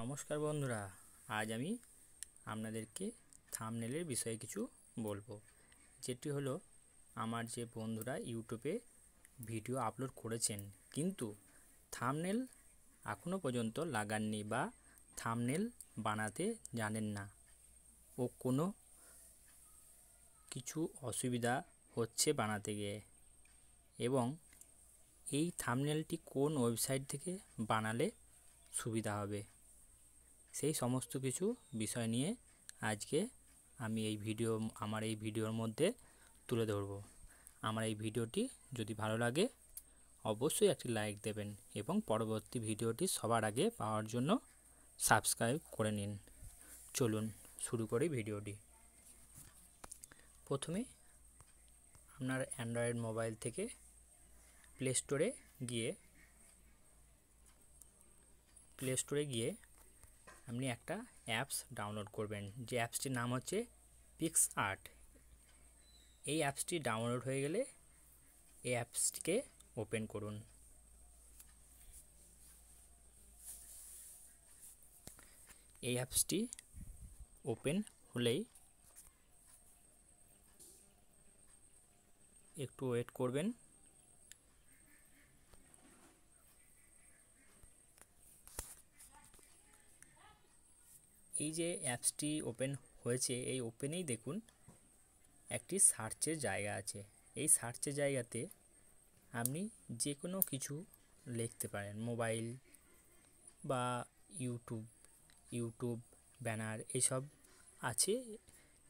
নমস্কার বন্ধুরা আজ আমি আপনাদেরকে থামনেলের বিষয়ে কিছু বলবো যেটি হলো আমার যে বন্ধুরা ইউটিউবে ভিডিও আপলোড করেছেন কিন্তু থামনেল এখনও পর্যন্ত লাগাননি বা থামনেল বানাতে জানেন না ও কোনো কিছু অসুবিধা হচ্ছে বানাতে গিয়ে এবং এই থামনেলটি কোন ওয়েবসাইট থেকে বানালে সুবিধা হবে সেই সমস্ত কিছু বিষয় নিয়ে আজকে আমি এই ভিডিও আমার এই ভিডিওর মধ্যে তুলে ধরব আমার এই ভিডিওটি যদি ভালো লাগে অবশ্যই একটি লাইক দেবেন এবং পরবর্তী ভিডিওটি সবার আগে পাওয়ার জন্য সাবস্ক্রাইব করে নিন চলুন শুরু করি ভিডিওটি প্রথমে আপনার অ্যান্ড্রয়েড মোবাইল থেকে প্লে স্টোরে গিয়ে প্লে স্টোরে গিয়ে আপনি একটা অ্যাপস ডাউনলোড করবেন যে অ্যাপসটির নাম হচ্ছে পিক্স আর্ট এই অ্যাপসটি ডাউনলোড হয়ে গেলে এই অ্যাপসটিকে ওপেন করুন এই অ্যাপসটি ওপেন হলেই একটু ওয়েট করবেন এই যে অ্যাপসটি ওপেন হয়েছে এই ওপেনেই দেখুন একটি সার্চের জায়গা আছে এই সার্চের জায়গাতে আপনি যে কোনো কিছু লিখতে পারেন মোবাইল বা ইউটিউব ইউটিউব ব্যানার এইসব আছে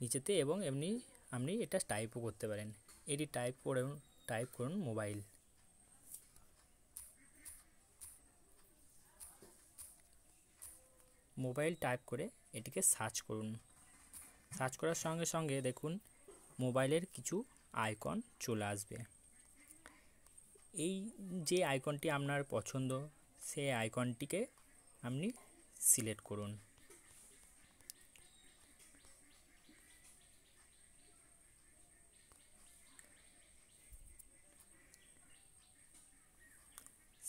নিচেতে এবং এমনি আপনি এটা টাইপও করতে পারেন এটি টাইপ করুন টাইপ করুন মোবাইল মোবাইল টাইপ করে এটিকে সার্চ করুন সার্চ করার সঙ্গে সঙ্গে দেখুন মোবাইলের কিছু আইকন চলে আসবে এই যে আইকনটি আপনার পছন্দ সেই আইকনটিকে আপনি সিলেক্ট করুন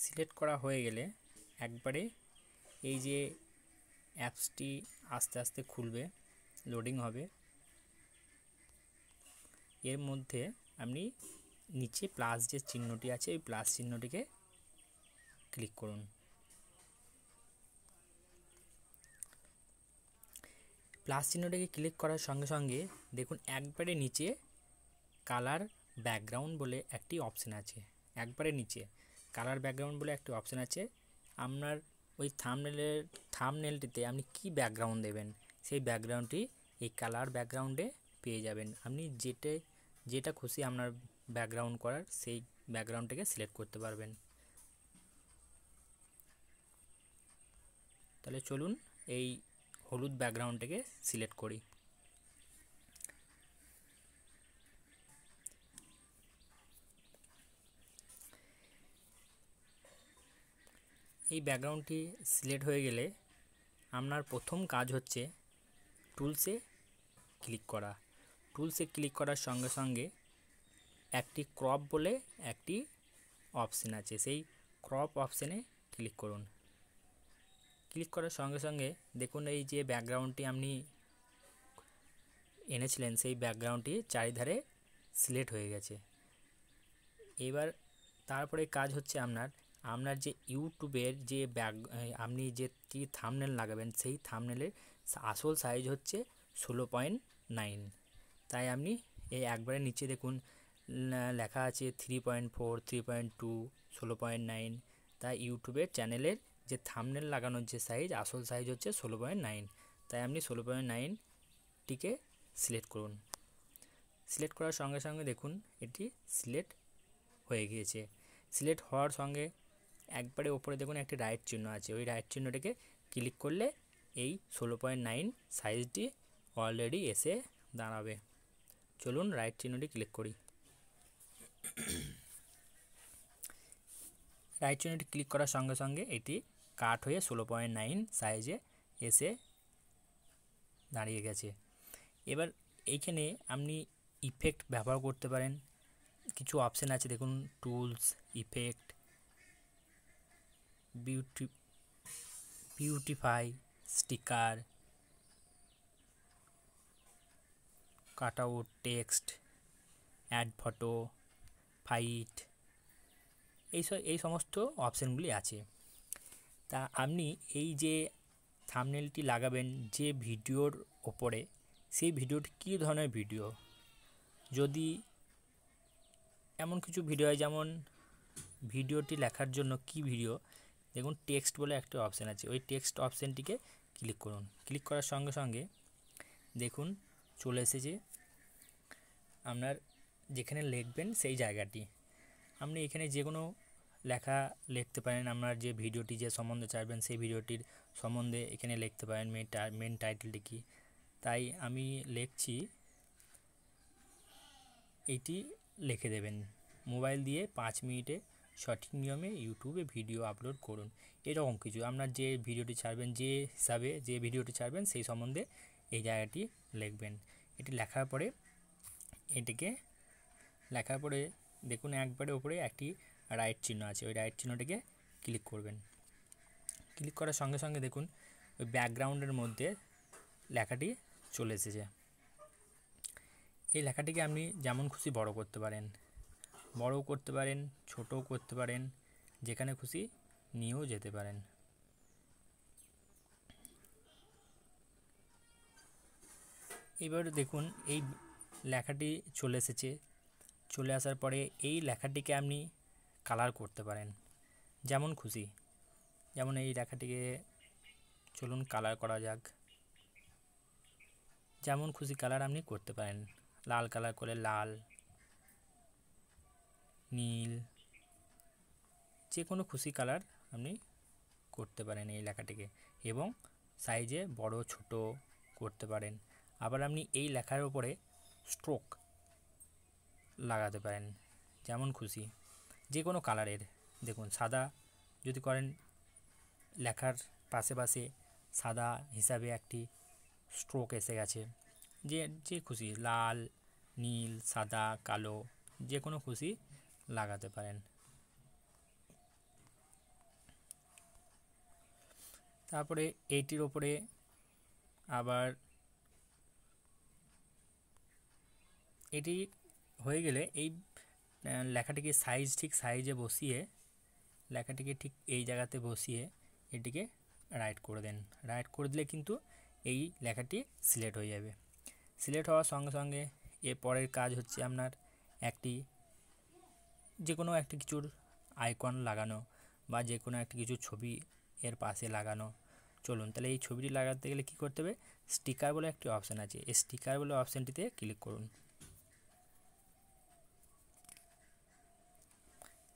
সিলেক্ট করা হয়ে গেলে একবারে এই যে অ্যাপসটি আস্তে আস্তে খুলবে লোডিং হবে এর মধ্যে আপনি নিচে প্লাস যে চিহ্নটি আছে ওই প্লাস চিহ্নটিকে ক্লিক করুন প্লাস চিহ্নটিকে ক্লিক করার সঙ্গে সঙ্গে দেখুন একবারে নিচে কালার ব্যাকগ্রাউন্ড বলে একটি অপশান আছে একবারে নিচে কালার ব্যাকগ্রাউন্ড বলে একটি অপশান আছে আপনার ওই থামনেলের থামনেলটিতে আপনি কি ব্যাকগ্রাউন্ড দেবেন সেই ব্যাকগ্রাউন্ডটি এই কালার ব্যাকগ্রাউন্ডে পেয়ে যাবেন আপনি যেটা যেটা খুশি আপনার ব্যাকগ্রাউন্ড করার সেই ব্যাকগ্রাউন্ডটাকে সিলেক্ট করতে পারবেন তাহলে চলুন এই হলুদ ব্যাকগ্রাউন্ডটাকে সিলেক্ট করি এই ব্যাকগ্রাউন্ডটি সিলেক্ট হয়ে গেলে আপনার প্রথম কাজ হচ্ছে টুলসে ক্লিক করা টুলসে ক্লিক করার সঙ্গে সঙ্গে একটি ক্রপ বলে একটি অপশান আছে সেই ক্রপ অপশানে ক্লিক করুন ক্লিক করার সঙ্গে সঙ্গে দেখুন এই যে ব্যাকগ্রাউন্ডটি আপনি এনেছিলেন সেই ব্যাকগ্রাউন্ডটি চারিধারে সিলেক্ট হয়ে গেছে এবার তারপরে কাজ হচ্ছে আপনার আপনার যে ইউটিউবের যে ব্যাক আপনি কি থামনেল লাগাবেন সেই থামনেলের আসল সাইজ হচ্ছে ষোলো পয়েন্ট নাইন তাই আপনি এই একবারে নিচে দেখুন লেখা আছে three point four three point two ষোলো পয়েন্ট নাইন তাই ইউটিউবের চ্যানেলের যে থামনেল লাগানোর যে সাইজ আসল সাইজ হচ্ছে ষোলো পয়েন্ট নাইন তাই আপনি ষোলো পয়েন্ট নাইনটিকে সিলেক্ট করুন সিলেক্ট করার সঙ্গে সঙ্গে দেখুন এটি সিলেক্ট হয়ে গিয়েছে সিলেক্ট হওয়ার সঙ্গে একবারে ওপরে দেখুন একটি রাইট চিহ্ন আছে ওই রাইট চিহ্নটাকে ক্লিক করলে এই ষোলো পয়েন্ট নাইন সাইজটি অলরেডি এসে দাঁড়াবে চলুন রাইট চিহ্নটি ক্লিক করি রাইট চিহ্নটি ক্লিক করার সঙ্গে সঙ্গে এটি কাট হয়ে ষোলো পয়েন্ট নাইন সাইজে এসে দাঁড়িয়ে গেছে এবার এইখানে আপনি ইফেক্ট ব্যবহার করতে পারেন কিছু অপশান আছে দেখুন tools effect beauty beautify sticker cutout text add photo fight এই এই সমস্ত অপশানগুলি আছে তা আপনি এই যে থামনেলটি লাগাবেন যে ভিডিওর ওপরে সেই ভিডিওটি কী ধরনের ভিডিও যদি এমন কিছু ভিডিও হয় যেমন ভিডিওটি লেখার জন্য কি ভিডিও দেখুন টেক্সট বলে একটা অপশান আছে ওই টেক্সট অপশানটিকে ক্লিক করুন ক্লিক করার সঙ্গে সঙ্গে দেখুন চলে এসেছে আপনার যেখানে লিখবেন সেই জায়গাটি আপনি এখানে যে কোনো লেখা লিখতে পারেন আপনার যে ভিডিওটি যে সম্বন্ধে চাইবেন সেই ভিডিওটির সম্বন্ধে এখানে লিখতে পারেন মেন মেন টাইটেলটি কী তাই আমি লিখছি এটি লিখে দেবেন মোবাইল দিয়ে পাঁচ মিনিটে সঠিক নিয়মে ইউটিউবে ভিডিও আপলোড করুন এরকম কিছু আপনার যে ভিডিওটি ছাড়বেন যে হিসাবে যে ভিডিওটি ছাড়বেন সেই সম্বন্ধে এই জায়গাটি লিখবেন এটি লেখার পরে এটিকে লেখার পরে দেখুন একবারে ওপরে একটি রাইট চিহ্ন আছে ওই রাইট চিহ্নটিকে ক্লিক করবেন ক্লিক করার সঙ্গে সঙ্গে দেখুন ওই ব্যাকগ্রাউন্ডের মধ্যে লেখাটি চলে এসেছে এই লেখাটিকে আপনি যেমন খুশি বড় করতে পারেন বড়ও করতে পারেন ছোটও করতে পারেন যেখানে খুশি নিয়েও যেতে পারেন এবার দেখুন এই লেখাটি চলে এসেছে চলে আসার পরে এই লেখাটিকে আপনি কালার করতে পারেন যেমন খুশি যেমন এই লেখাটিকে চলুন কালার করা যাক যেমন খুশি কালার আপনি করতে পারেন লাল কালার করে লাল নীল যে কোনো খুশি কালার আপনি করতে পারেন এই লেখাটিকে এবং সাইজে বড় ছোট করতে পারেন আবার আপনি এই লেখার উপরে স্ট্রোক লাগাতে পারেন যেমন খুশি যে কোনো কালারের দেখুন সাদা যদি করেন লেখার পাশে পাশে সাদা হিসাবে একটি স্ট্রোক এসে গেছে যে যে খুশি লাল নীল সাদা কালো যে কোনো খুশি লাগাতে পারেন তারপরে এইটির ওপরে আবার এটি হয়ে গেলে এই লেখাটিকে সাইজ ঠিক সাইজে বসিয়ে লেখাটিকে ঠিক এই জায়গাতে বসিয়ে এটিকে রাইট করে দেন রাইট করে দিলে কিন্তু এই লেখাটি সিলেক্ট হয়ে যাবে সিলেক্ট হওয়ার সঙ্গে সঙ্গে এর পরের কাজ হচ্ছে আপনার একটি যে কোনো একটা কিছুর আইকন লাগানো বা যে কোনো একটা কিছু ছবি এর পাশে লাগানো চলুন তাহলে এই ছবিটি লাগাতে গেলে কি করতে হবে স্টিকার বলে একটি অপশান আছে এই স্টিকার বলে অপশানটিতে ক্লিক করুন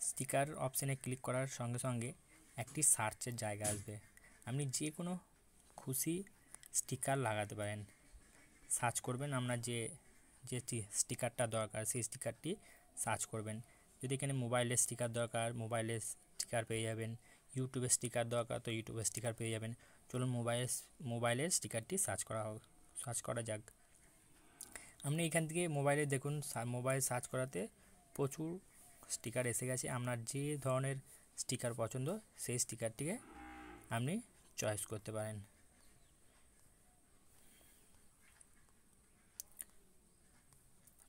স্টিকার অপশানে ক্লিক করার সঙ্গে সঙ্গে একটি সার্চের জায়গা আসবে আপনি যে কোনো খুশি স্টিকার লাগাতে পারেন সার্চ করবেন আপনার যে যে স্টিকারটা দরকার সেই স্টিকারটি সার্চ করবেন যদি এখানে মোবাইলের স্টিকার দরকার মোবাইলের স্টিকার পেয়ে যাবেন ইউটিউবের স্টিকার দরকার তো ইউটিউবের স্টিকার পেয়ে যাবেন চলুন মোবাইলের মোবাইলের স্টিকারটি সার্চ করা হোক সার্চ করা যাক আপনি এখান থেকে মোবাইলে দেখুন মোবাইল সার্চ করাতে প্রচুর স্টিকার এসে গেছে আপনার যে ধরনের স্টিকার পছন্দ সেই স্টিকারটিকে আপনি চয়েস করতে পারেন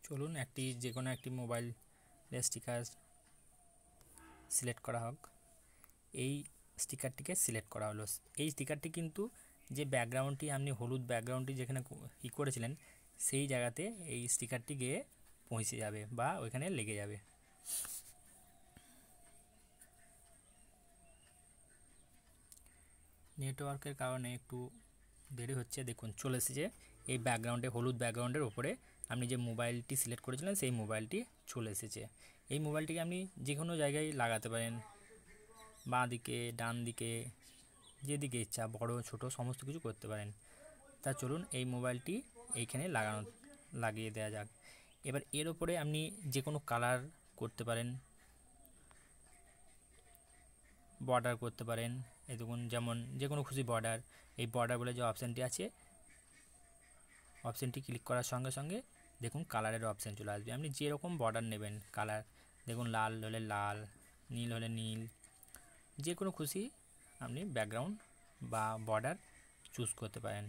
চলুন একটি যে কোনো একটি মোবাইল স্টিকার সিলেক্ট করা হোক এই স্টিকারটিকে সিলেক্ট করা হলো এই স্টিকারটি কিন্তু যে ব্যাকগ্রাউন্ডটি আপনি হলুদ ব্যাকগ্রাউন্ডটি যেখানে ই করেছিলেন সেই জায়গাতে এই স্টিকারটি গিয়ে পৌঁছে যাবে বা ওইখানে লেগে যাবে নেটওয়ার্কের কারণে একটু দেরি হচ্ছে দেখুন চলে এসেছে এই ব্যাকগ্রাউন্ডে হলুদ ব্যাকগ্রাউন্ডের উপরে আপনি যে মোবাইলটি সিলেক্ট করেছিলেন সেই মোবাইলটি চলে এসেছে এই মোবাইলটিকে আপনি যে কোনো জায়গায় লাগাতে পারেন বাঁ দিকে ডান দিকে যেদিকে ইচ্ছা বড় ছোট সমস্ত কিছু করতে পারেন তা চলুন এই মোবাইলটি এইখানে লাগানো লাগিয়ে দেওয়া যাক এবার এর ওপরে আপনি যে কোনো কালার করতে পারেন বর্ডার করতে পারেন এতক্ষণ যেমন যে কোনো খুশি বর্ডার এই বর্ডার বলে যে অপশানটি আছে অপশানটি ক্লিক করার সঙ্গে সঙ্গে দেখুন কালারের অপশান চলে আসবে আপনি যেরকম বর্ডার নেবেন কালার দেখুন লাল হলে লাল নীল হলে নীল যে কোনো খুশি আপনি ব্যাকগ্রাউন্ড বা বর্ডার চুজ করতে পারেন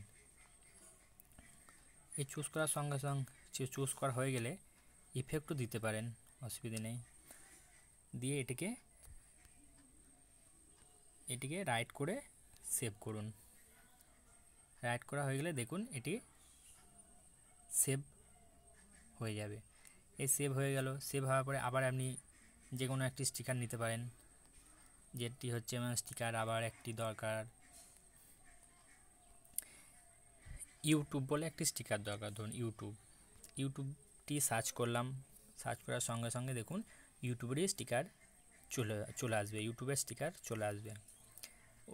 এই চুজ করার সঙ্গে সঙ্গে চুজ করা হয়ে গেলে ইফেক্টও দিতে পারেন অসুবিধে নেই দিয়ে এটিকে এটিকে রাইট করে সেভ করুন রাইট করা হয়ে গেলে দেখুন এটি সেভ হয়ে যাবে এই সেভ হয়ে গেল সেভ হওয়ার পরে আবার আপনি যে কোনো একটি স্টিকার নিতে পারেন যেটি হচ্ছে আমার স্টিকার আবার একটি দরকার ইউটিউব বলে একটি স্টিকার দরকার ধরুন ইউটিউব ইউটিউবটি সার্চ করলাম সার্চ করার সঙ্গে সঙ্গে দেখুন ইউটিউবেরই স্টিকার চলে চলে আসবে ইউটিউবের স্টিকার চলে আসবে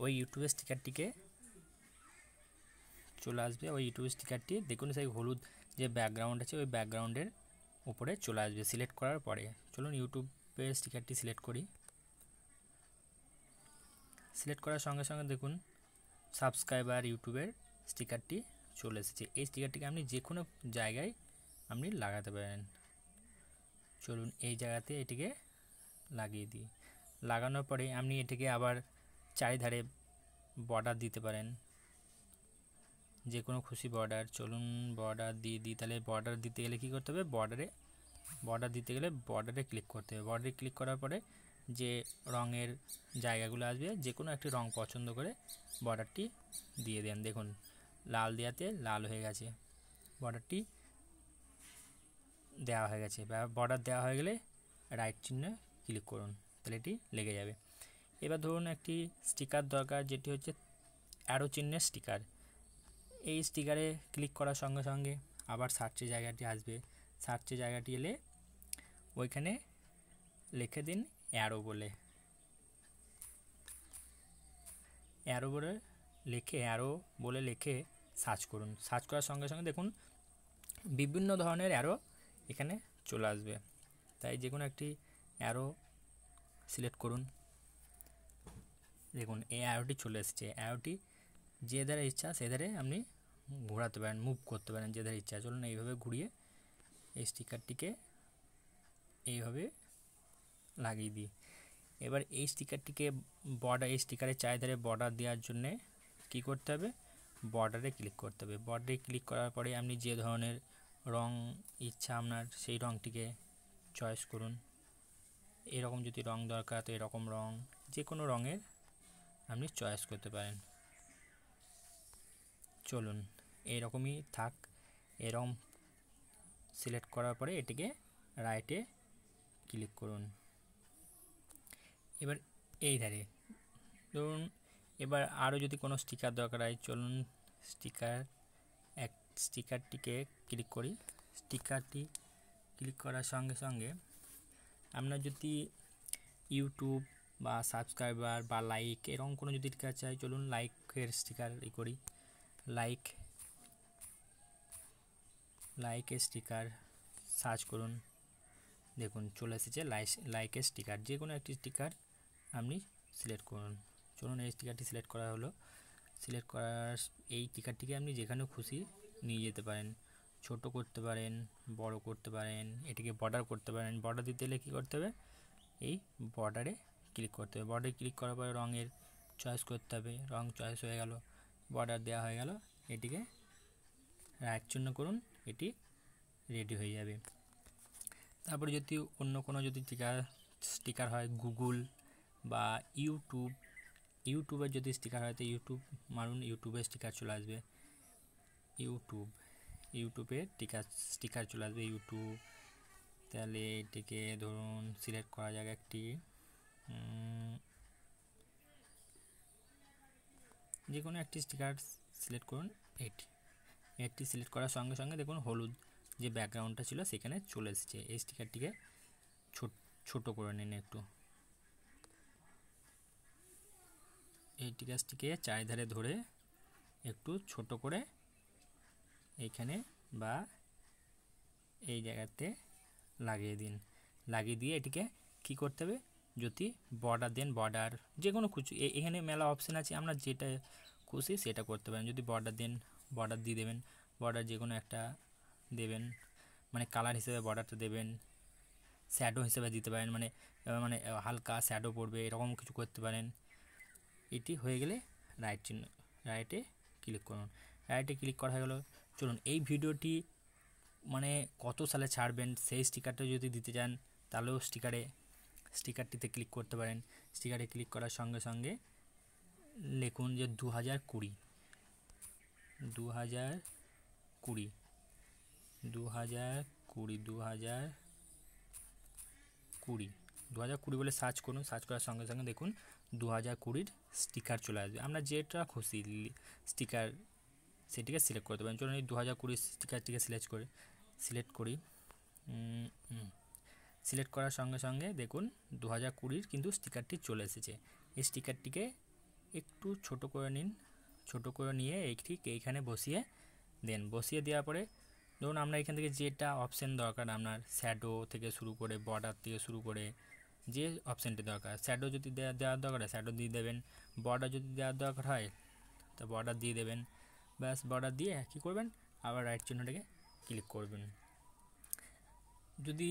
ওই ইউটিউবের স্টিকারটিকে চলে আসবে ওই ইউটিউবের স্টিকারটি দেখুন সেই হলুদ যে ব্যাকগ্রাউন্ড আছে ওই ব্যাকগ্রাউন্ডের উপরে চলে আসবে সিলেক্ট করার পরে চলুন ইউটিউবের স্টিকারটি সিলেক্ট করি সিলেক্ট করার সঙ্গে সঙ্গে দেখুন সাবস্ক্রাইবার ইউটিউবের স্টিকারটি চলে এসেছে এই স্টিকারটিকে আপনি যে কোনো জায়গায় আপনি লাগাতে পারেন চলুন এই জায়গাতে এটিকে লাগিয়ে দিই লাগানোর পরে আপনি এটিকে আবার চারিধারে বর্ডার দিতে পারেন যে কোনো খুশি বর্ডার চলুন বর্ডার দিয়ে দিই তাহলে বর্ডার দিতে গেলে কী করতে হবে বর্ডারে বর্ডার দিতে গেলে বর্ডারে ক্লিক করতে হবে বর্ডারে ক্লিক করার পরে যে রঙের জায়গাগুলো আসবে যে কোনো একটি রঙ পছন্দ করে বর্ডারটি দিয়ে দেন দেখুন লাল দেওয়াতে লাল হয়ে গেছে বর্ডারটি দেওয়া হয়ে গেছে বর্ডার দেওয়া হয়ে গেলে রাইট চিহ্নে ক্লিক করুন তাহলে এটি লেগে যাবে এবার ধরুন একটি স্টিকার দরকার যেটি হচ্ছে অ্যারো চিহ্নের স্টিকার এই স্টিকারে ক্লিক করার সঙ্গে সঙ্গে আবার সার্চে জায়গাটি আসবে সার্চে জায়গাটি এলে ওইখানে লিখে দিন অ্যারো বলে অ্যারো বলে লিখে অ্যারো বলে লিখে সার্চ করুন সার্চ করার সঙ্গে সঙ্গে দেখুন বিভিন্ন ধরনের অ্যারো এখানে চলে আসবে তাই যে কোনো একটি অ্যারো সিলেক্ট করুন দেখুন এই অ্যারোটি চলে এসেছে অ্যারোটি যে ধারে ইচ্ছা সে ধারে আপনি ঘোরাতে পারেন মুভ করতে পারেন যে ধারে ইচ্ছা চলুন এইভাবে ঘুরিয়ে এই স্টিকারটিকে এইভাবে লাগিয়ে দিই এবার এই স্টিকারটিকে বর্ডার এই স্টিকারের চারিধারে বর্ডার দেওয়ার জন্যে কি করতে হবে বর্ডারে ক্লিক করতে হবে বর্ডারে ক্লিক করার পরে আপনি যে ধরনের রং ইচ্ছা আপনার সেই রংটিকে চয়েস করুন এরকম যদি রং দরকার তো এরকম রং যে কোনো রঙের আপনি চয়েস করতে পারেন চলুন এরকমই থাক এরম সিলেক্ট করার পরে এটিকে রাইটে ক্লিক করুন এবার এই ধারে ধরুন এবার আরও যদি কোনো স্টিকার দরকার হয় চলুন স্টিকার এক স্টিকারটিকে ক্লিক করি স্টিকারটি ক্লিক করার সঙ্গে সঙ্গে আমরা যদি ইউটিউব বা সাবস্ক্রাইবার বা লাইক এরকম কোনো যদি স্টিকার চাই চলুন লাইকের স্টিকার ই করি লাইক লাইকের স্টিকার সার্চ করুন দেখুন চলে এসেছে লাইকের স্টিকার যে কোনো একটি স্টিকার আপনি সিলেক্ট করুন চলুন এই স্টিকারটি সিলেক্ট করা হলো সিলেক্ট করার এই স্টিকারটিকে আপনি যেখানে খুশি নিয়ে যেতে পারেন ছোট করতে পারেন বড় করতে পারেন এটিকে বর্ডার করতে পারেন বর্ডার দিতে হলে কী করতে হবে এই বর্ডারে ক্লিক করতে হবে বর্ডারে ক্লিক করার পরে রঙের চয়েস করতে হবে রং চয়েস হয়ে গেল বর্ডার দেওয়া হয়ে গেল এটিকে রায়ের চূর্ণ করুন এটি রেডি হয়ে যাবে তারপরে যদি অন্য কোনো যদি স্টিকার স্টিকার হয় গুগল বা ইউটিউব ইউটিউবের যদি স্টিকার হয় তো ইউটিউব মারুন ইউটিউবে স্টিকার চলে আসবে ইউটিউব ইউটিউবে টিকার স্টিকার চলে আসবে ইউটিউব তাহলে এটিকে ধরুন সিলেক্ট করা যাক একটি যে কোনো একটি স্টিকার সিলেক্ট করুন এটি এটি সিলেক্ট করার সঙ্গে সঙ্গে দেখুন হলুদ যে ব্যাকগ্রাউন্ডটা ছিল সেখানে চলে এসেছে এই স্টিকারটিকে ছোট করে নিন একটু এই টিকাসটিকে চারিধারে ধরে একটু ছোট করে এইখানে বা এই জায়গাতে লাগিয়ে দিন লাগিয়ে দিয়ে এটিকে কি করতে হবে যদি বর্ডার দেন বর্ডার যে কোনো কিছু এখানে মেলা অপশান আছে আমরা যেটা খুশি সেটা করতে পারেন যদি বর্ডার দেন বর্ডার দিয়ে দেবেন বর্ডার যে কোনো একটা দেবেন মানে কালার হিসেবে বর্ডারটা দেবেন শ্যাডো হিসেবে দিতে পারেন মানে মানে হালকা শ্যাডো পড়বে এরকম কিছু করতে পারেন এটি হয়ে গেলে রাইট চিহ্ন রাইটে ক্লিক করুন রাইটে ক্লিক করা হয়ে গেলো চলুন এই ভিডিওটি মানে কত সালে ছাড়বেন সেই স্টিকারটা যদি দিতে চান তাহলেও স্টিকারে স্টিকারটিতে ক্লিক করতে পারেন স্টিকারে ক্লিক করার সঙ্গে সঙ্গে লিখুন যে দু হাজার কুড়ি দু হাজার কুড়ি দু হাজার কুড়ি দু হাজার কুড়ি দু হাজার কুড়ি বলে সার্চ করুন সার্চ করার সঙ্গে সঙ্গে দেখুন দু হাজার কুড়ির স্টিকার চলে আসবে আমরা যেটা খুশি স্টিকার সেটিকে সিলেক্ট করতে পারেন চলুন এই দু হাজার কুড়ির স্টিকারটিকে সিলেক্ট করে সিলেক্ট করি সিলেক্ট করার সঙ্গে সঙ্গে দেখুন দু হাজার কুড়ির কিন্তু স্টিকারটি চলে এসেছে এই স্টিকারটিকে একটু ছোট করে নিন ছোট করে নিয়ে এই ঠিক এইখানে বসিয়ে দেন বসিয়ে দেওয়ার পরে ধরুন আমরা এখান থেকে যেটা অপশান দরকার আপনার স্যাডো থেকে শুরু করে বর্ডার থেকে শুরু করে যে অপশানটি দরকার স্যাডো যদি দেওয়ার দরকার হয় দিয়ে দেবেন বর্ডার যদি দেওয়ার দরকার হয় তো বর্ডার দিয়ে দেবেন ব্যাস বর্ডার দিয়ে কী করবেন আবার রাইট চিহ্নটাকে ক্লিক করবেন যদি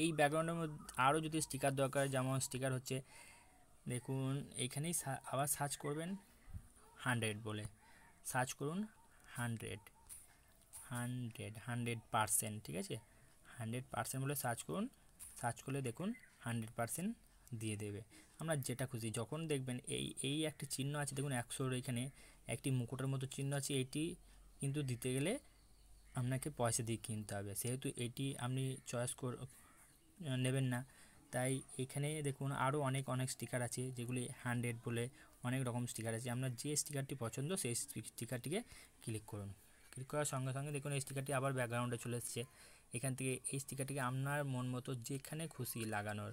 এই ব্যাকগ্রাউন্ডের মধ্যে আরও যদি স্টিকার দরকার যেমন স্টিকার হচ্ছে দেখুন এখানেই আবার সার্চ করবেন হান্ড্রেড বলে সার্চ করুন হান্ড্রেড হান্ড্রেড হান্ড্রেড পারসেন্ট ঠিক আছে হান্ড্রেড পারসেন্ট বলে সার্চ করুন সার্চ করলে দেখুন হান্ড্রেড পারসেন্ট দিয়ে দেবে আমরা যেটা খুশি যখন দেখবেন এই এই একটি চিহ্ন আছে দেখুন একশোর এখানে একটি মুকুটের মতো চিহ্ন আছে এটি কিন্তু দিতে গেলে আপনাকে পয়সা দিয়ে কিনতে হবে সেহেতু এটি আপনি চয়েস কর নেবেন না তাই এখানে দেখুন আরও অনেক অনেক স্টিকার আছে যেগুলি হান্ড্রেড বলে অনেক রকম স্টিকার আছে আপনার যে স্টিকারটি পছন্দ সেই স্টিকারটিকে ক্লিক করুন ক্লিক করার সঙ্গে সঙ্গে দেখুন এই স্টিকারটি আবার ব্যাকগ্রাউন্ডে চলে এসছে এখান থেকে এই স্টিকারটিকে আপনার মন মতো যেখানে খুশি লাগানোর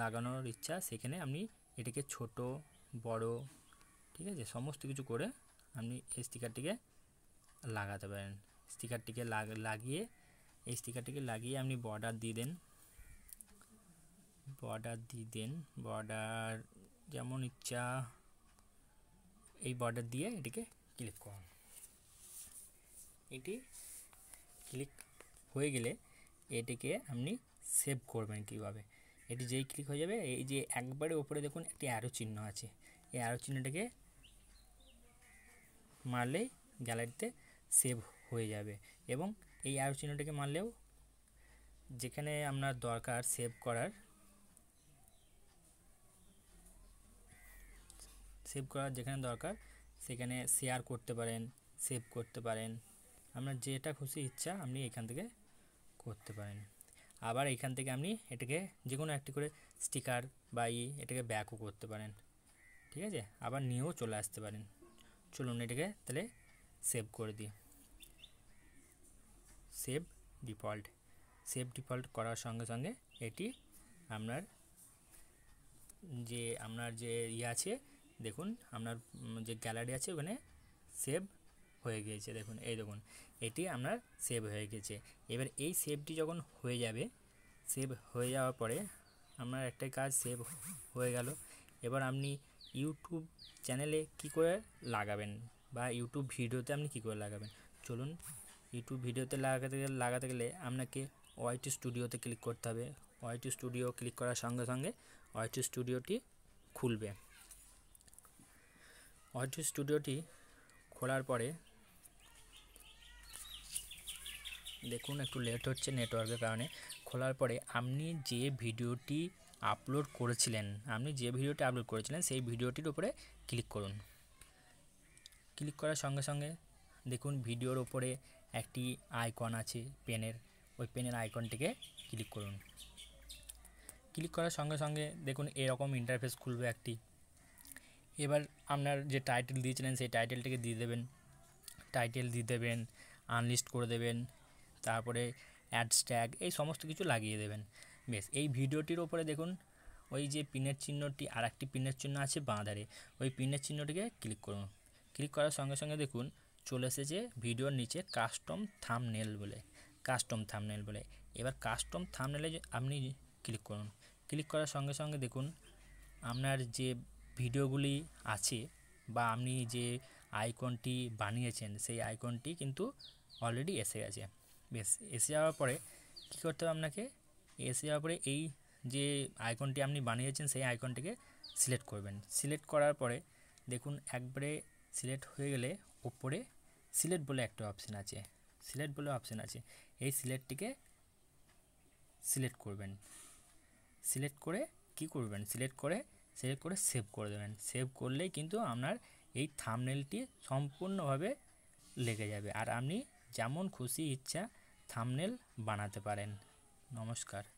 লাগানোর ইচ্ছা সেখানে আপনি এটিকে ছোট বড় ঠিক আছে সমস্ত কিছু করে আপনি এই স্টিকারটিকে লাগাতে পারেন স্টিকারটিকে লাগিয়ে এই স্টিকারটিকে লাগিয়ে আপনি বর্ডার দিয়ে দেন বর্ডার দিয়ে দেন বর্ডার যেমন ইচ্ছা এই বর্ডার দিয়ে এটিকে ক্লিক করুন এটি ক্লিক হয়ে গেলে এটিকে আপনি সেভ করবেন কিভাবে এটি যেই ক্লিক হয়ে যাবে এই যে একবারে ওপরে দেখুন একটি অ্যারো চিহ্ন আছে এই অ্যারো চিহ্নটাকে মারলেই গ্যালারিতে সেভ হয়ে যাবে এবং এই অ্যারো চিহ্নটিকে মারলেও যেখানে আপনার দরকার সেভ করার সেভ করার যেখানে দরকার সেখানে শেয়ার করতে পারেন সেভ করতে পারেন আপনার যেটা খুশি ইচ্ছা আপনি এখান থেকে করতে পারেন আবার এখান থেকে আপনি এটাকে যে কোনো একটি করে স্টিকার বা ই এটাকে ব্যাকও করতে পারেন ঠিক আছে আবার নিয়েও চলে আসতে পারেন চলুন এটাকে তাহলে সেভ করে দিই সেভ ডিফল্ট সেভ ডিফল্ট করার সঙ্গে সঙ্গে এটি আপনার যে আপনার যে ইয়ে আছে দেখুন আপনার যে গ্যালারি আছে ওখানে সেভ হয়ে গিয়েছে দেখুন এই দেখুন এটি আপনার সেভ হয়ে গেছে এবার এই সেভটি যখন হয়ে যাবে সেভ হয়ে যাওয়ার পরে আপনার একটা কাজ সেভ হয়ে গেল এবার আপনি ইউটিউব চ্যানেলে কি করে লাগাবেন বা ইউটিউব ভিডিওতে আপনি কি করে লাগাবেন চলুন ইউটিউব ভিডিওতে লাগাতে গেলে লাগাতে গেলে আপনাকে ওয়াইটি স্টুডিওতে ক্লিক করতে হবে ওয়াইটি স্টুডিও ক্লিক করার সঙ্গে সঙ্গে ওয়াইটি স্টুডিওটি খুলবে ওয়াইটি স্টুডিওটি খোলার পরে দেখুন একটু লেট হচ্ছে নেটওয়ার্কের কারণে খোলার পরে আপনি যে ভিডিওটি আপলোড করেছিলেন আপনি যে ভিডিওটি আপলোড করেছিলেন সেই ভিডিওটির উপরে ক্লিক করুন ক্লিক করার সঙ্গে সঙ্গে দেখুন ভিডিওর ওপরে একটি আইকন আছে পেনের ওই পেনের আইকনটিকে ক্লিক করুন ক্লিক করার সঙ্গে সঙ্গে দেখুন এরকম ইন্টারফেস খুলবে একটি এবার আপনার যে টাইটেল দিয়েছিলেন সেই টাইটেলটিকে দিয়ে দেবেন টাইটেল দিয়ে দেবেন আনলিস্ট করে দেবেন তারপরে অ্যাডস্ট্যাগ এই সমস্ত কিছু লাগিয়ে দেবেন বেশ এই ভিডিওটির ওপরে দেখুন ওই যে পিনের চিহ্নটি আর একটি পিনের চিহ্ন আছে বাঁধারে ওই পিনের চিহ্নটিকে ক্লিক করুন ক্লিক করার সঙ্গে সঙ্গে দেখুন চলে এসেছে ভিডিওর নিচে কাস্টম থামনেল বলে কাস্টম থামনেল বলে এবার কাস্টম থামনেলে আপনি ক্লিক করুন ক্লিক করার সঙ্গে সঙ্গে দেখুন আপনার যে ভিডিওগুলি আছে বা আপনি যে আইকনটি বানিয়েছেন সেই আইকনটি কিন্তু অলরেডি এসে গেছে বেশ এসে যাওয়ার পরে কী করতে হবে আপনাকে এসে যাওয়ার পরে এই যে আইকনটি আপনি বানিয়েছেন সেই আইকনটিকে সিলেক্ট করবেন সিলেক্ট করার পরে দেখুন একবারে সিলেক্ট হয়ে গেলে ওপরে সিলেট বলে একটা অপশান আছে সিলেট বলে অপশান আছে এই সিলেটটিকে সিলেক্ট করবেন সিলেক্ট করে কি করবেন সিলেক্ট করে সিলেক্ট করে সেভ করে দেবেন সেভ করলেই কিন্তু আপনার এই থামনেলটি সম্পূর্ণভাবে লেগে যাবে আর আপনি যেমন খুশি ইচ্ছা থামনেল বানাতে পারেন নমস্কার